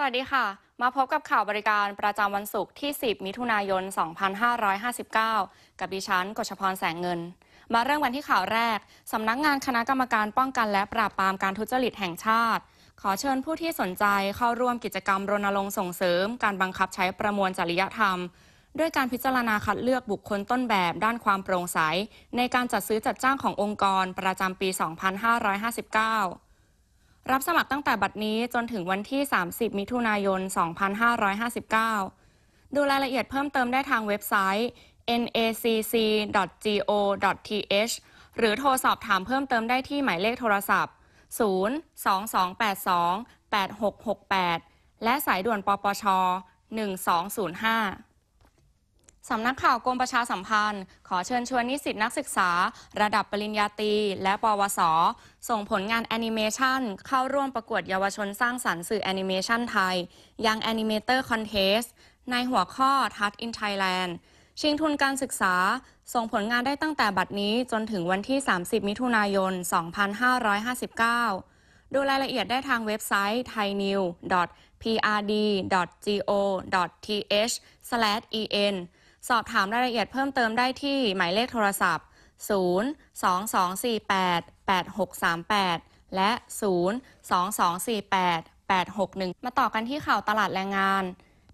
สวัสดีค่ะ มาพบกับข่าวบริการประจำวันศุกร์ที่ 10 มิถุนายน 2559 กับดิฉันกชพรแสงเงิน มาเริ่มวันที่ข่าวแรก สำนักงานคณะกรรมการป้องกันและปราบปรามการทุจริตแห่งชาติ ขอเชิญผู้ที่สนใจเข้าร่วมกิจกรรมรณรงค์ส่งเสริม การบังคับใช้ประมวลจริยธรรม ด้วยการพิจารณาคัดเลือกบุคคลต้นแบบด้านความโปร่งใสในการจัดซื้อจัดจ้างขององค์กรประจำปี 2559รับสมัครตั้งแต่บัดนี้จนถึงวันที่ 30 มิถุนายน 2559 ดูรายละเอียดเพิ่มเติมได้ทางเว็บไซต์ nacc.go.th หรือโทรสอบถามเพิ่มเติมได้ที่หมายเลขโทรศัพท์ 02282 8668 และสายด่วนปปช 1205สำนักข่าวกรมประชาสัมพันธ์ ขอเชิญชวน นิสิตนักศึกษาระดับปริญญาตรี และปวสส่งผลงานแอนิเมชันเข้าร่วมประกวดเยาวชนสร้างสรรค์สื่อแอนิเมชันไทย ยังแอนิเมเตอร์คอนเทสในหัวข้อทัดอินไทยแลนด์ชิงทุนการศึกษา ส่งผลงานได้ตั้งแต่บัดนี้จนถึงวันที่ 30 มิถุนายน 2559ดูรายละเอียดได้ทางเว็บไซต์ thainew.prd.go.th/en สอบถามรายละเอียดเพิ่มเติมได้ที่ หมายเลขโทรศัพท์ 022488638 และ 0 2 2 4 8 8 6 1 มาต่อกันที่ข่าวตลาดแรงงาน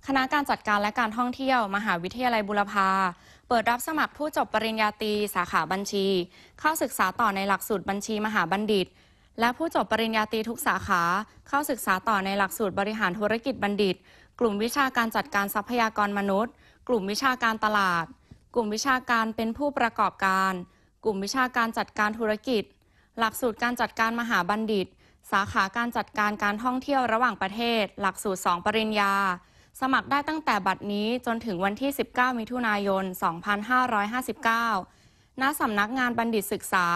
คณะการจัดการและการท่องเที่ยวมหาวิทยาลัยบุรพา เปิดรับสมัครผู้จบปริญญาตรีสาขาบัญชี เข้าศึกษาต่อในหลักสูตรบัญชีมหาบัณฑิต และผู้จบปริญญาตรีทุกสาขาเข้าศึกษาต่อในหลักสูตรบริหารธุรกิจบัณฑิตกลุ่มวิชาการจัดการทรัพยากรมนุษย์ กลุ่มวิชาการตลาด กลุ่มวิชาการเป็นผู้ประกอบการ กลุ่มวิชาการจัดการธุรกิจ หลักสูตรการจัดการมหาบัณฑิต สาขาการจัดการการท่องเที่ยวระหว่างประเทศ หลักสูตร 2 ปริญญา สมัครได้ตั้งแต่บัดนี้จนถึงวันที่ 19 มิถุนายน 2559 ณ สำนักงานบัณฑิตศึกษา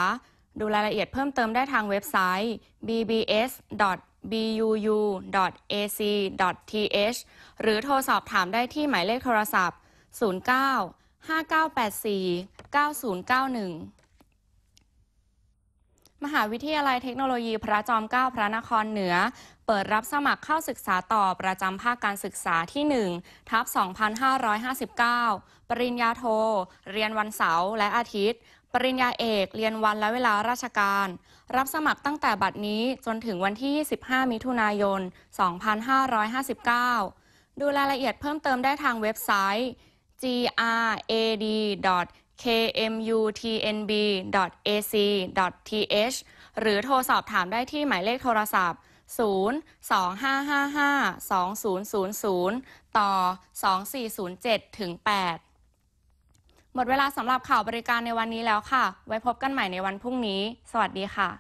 ดูรายละเอียดเพิ่มเติมได้ทางเว็บไซต์ bbs buu.ac.th หรือโทรสอบถามได้ที่หมายเลขโทรศัพท์ 09 5984 9091มหาวิทยาลัยเทคโนโลยีพระจอมเกล้าพระนครเหนือ เปิดรับสมัครเข้าศึกษาต่อประจำภาคการศึกษาที่ 1 ทับ2559 ปริญญาโท เรียนวันเสาร์และอาทิตย์ ปริญญาเอก เรียนวันและเวลาราชการ รับสมัครตั้งแต่บัดนี้จนถึงวันที่25มิถุนายน 2559 ดูรายละเอียดเพิ่มเติมได้ทางเว็บไซต์ grad kmutnb.ac.th หรือโทรสอบถามได้ที่หมายเลขโทรศัพท์ 025552000 ต่อ 2407ถึง8หมดเวลาสำหรับข่าวบริการในวันนี้แล้วค่ะ ไว้พบกันใหม่ในวันพรุ่งนี้ สวัสดีค่ะ